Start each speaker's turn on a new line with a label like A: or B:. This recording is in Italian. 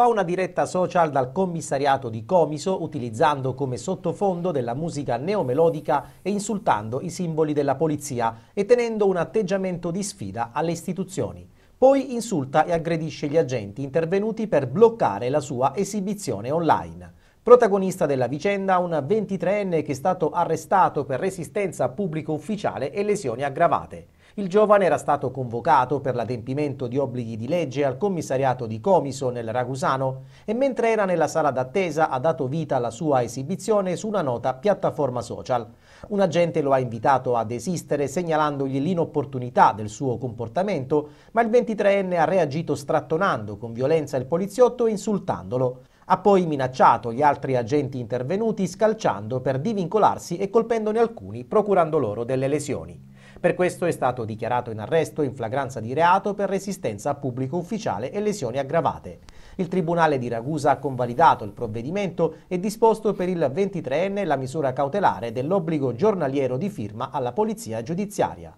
A: fa una diretta social dal commissariato di Comiso utilizzando come sottofondo della musica neomelodica e insultando i simboli della polizia e tenendo un atteggiamento di sfida alle istituzioni. Poi insulta e aggredisce gli agenti intervenuti per bloccare la sua esibizione online. Protagonista della vicenda un 23enne che è stato arrestato per resistenza a pubblico ufficiale e lesioni aggravate. Il giovane era stato convocato per l'adempimento di obblighi di legge al commissariato di Comiso nel Ragusano e mentre era nella sala d'attesa ha dato vita alla sua esibizione su una nota piattaforma social. Un agente lo ha invitato a desistere segnalandogli l'inopportunità del suo comportamento, ma il 23enne ha reagito strattonando con violenza il poliziotto e insultandolo. Ha poi minacciato gli altri agenti intervenuti scalciando per divincolarsi e colpendone alcuni procurando loro delle lesioni. Per questo è stato dichiarato in arresto in flagranza di reato per resistenza a pubblico ufficiale e lesioni aggravate. Il Tribunale di Ragusa ha convalidato il provvedimento e disposto per il 23enne la misura cautelare dell'obbligo giornaliero di firma alla polizia giudiziaria.